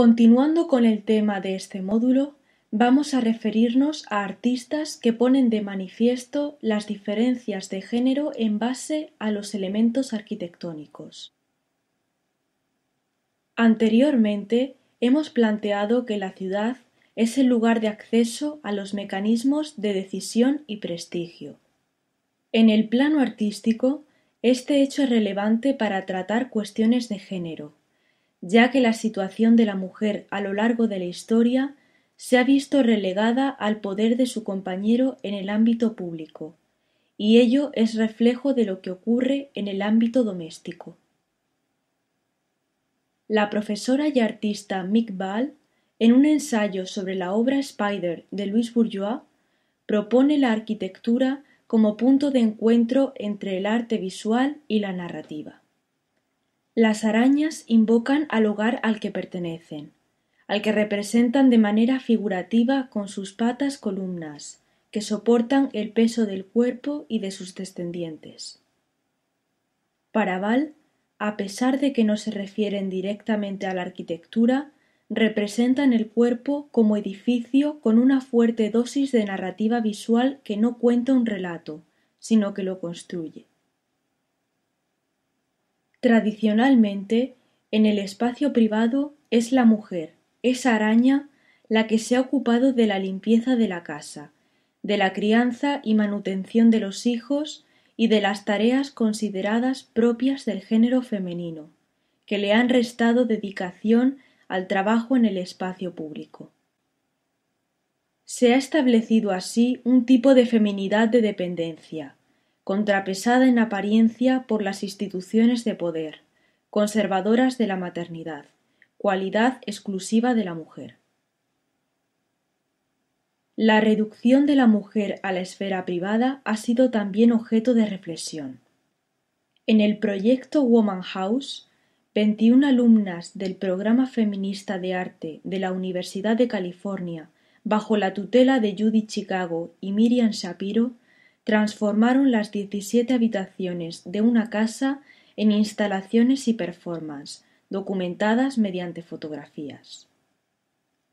Continuando con el tema de este módulo, vamos a referirnos a artistas que ponen de manifiesto las diferencias de género en base a los elementos arquitectónicos. Anteriormente, hemos planteado que la ciudad es el lugar de acceso a los mecanismos de decisión y prestigio. En el plano artístico, este hecho es relevante para tratar cuestiones de género ya que la situación de la mujer a lo largo de la historia se ha visto relegada al poder de su compañero en el ámbito público, y ello es reflejo de lo que ocurre en el ámbito doméstico. La profesora y artista Mick Ball, en un ensayo sobre la obra Spider de Louis Bourgeois, propone la arquitectura como punto de encuentro entre el arte visual y la narrativa. Las arañas invocan al hogar al que pertenecen, al que representan de manera figurativa con sus patas columnas, que soportan el peso del cuerpo y de sus descendientes. Paraval, a pesar de que no se refieren directamente a la arquitectura, representan el cuerpo como edificio con una fuerte dosis de narrativa visual que no cuenta un relato, sino que lo construye. Tradicionalmente, en el espacio privado es la mujer, esa araña, la que se ha ocupado de la limpieza de la casa, de la crianza y manutención de los hijos y de las tareas consideradas propias del género femenino, que le han restado dedicación al trabajo en el espacio público. Se ha establecido así un tipo de feminidad de dependencia, contrapesada en apariencia por las instituciones de poder, conservadoras de la maternidad, cualidad exclusiva de la mujer. La reducción de la mujer a la esfera privada ha sido también objeto de reflexión. En el proyecto Woman House, 21 alumnas del programa feminista de arte de la Universidad de California, bajo la tutela de Judy Chicago y Miriam Shapiro, transformaron las diecisiete habitaciones de una casa en instalaciones y performance, documentadas mediante fotografías.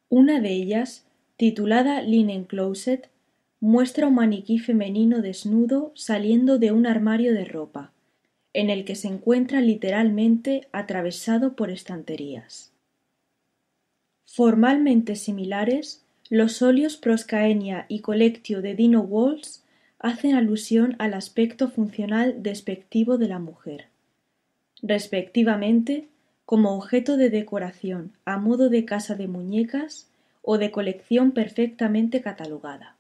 Una de ellas, titulada Linen Closet, muestra un maniquí femenino desnudo saliendo de un armario de ropa, en el que se encuentra literalmente atravesado por estanterías. Formalmente similares, los óleos Proscaenia y Collectio de Dino Walls hacen alusión al aspecto funcional despectivo de la mujer, respectivamente como objeto de decoración a modo de casa de muñecas o de colección perfectamente catalogada.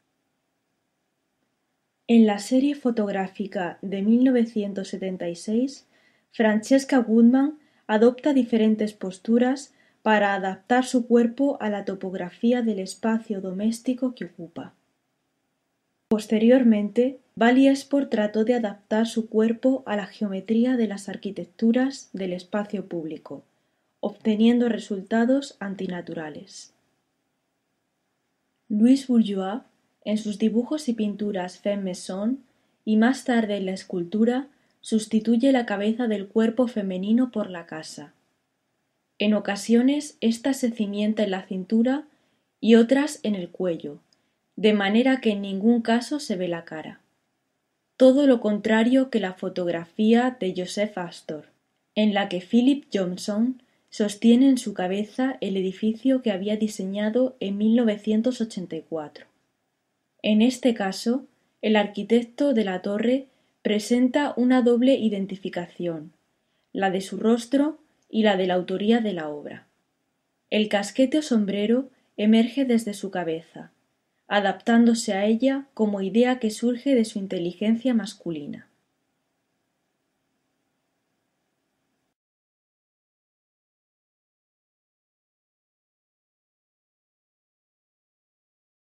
En la serie fotográfica de 1976, Francesca Goodman adopta diferentes posturas para adaptar su cuerpo a la topografía del espacio doméstico que ocupa. Posteriormente, Valiesport trató de adaptar su cuerpo a la geometría de las arquitecturas del espacio público, obteniendo resultados antinaturales. Luis Bourgeois, en sus dibujos y pinturas femme-maison, y más tarde en la escultura, sustituye la cabeza del cuerpo femenino por la casa. En ocasiones ésta se cimienta en la cintura y otras en el cuello, de manera que en ningún caso se ve la cara. Todo lo contrario que la fotografía de Joseph Astor, en la que Philip Johnson sostiene en su cabeza el edificio que había diseñado en 1984. En este caso, el arquitecto de la torre presenta una doble identificación, la de su rostro y la de la autoría de la obra. El casquete o sombrero emerge desde su cabeza, adaptándose a ella como idea que surge de su inteligencia masculina.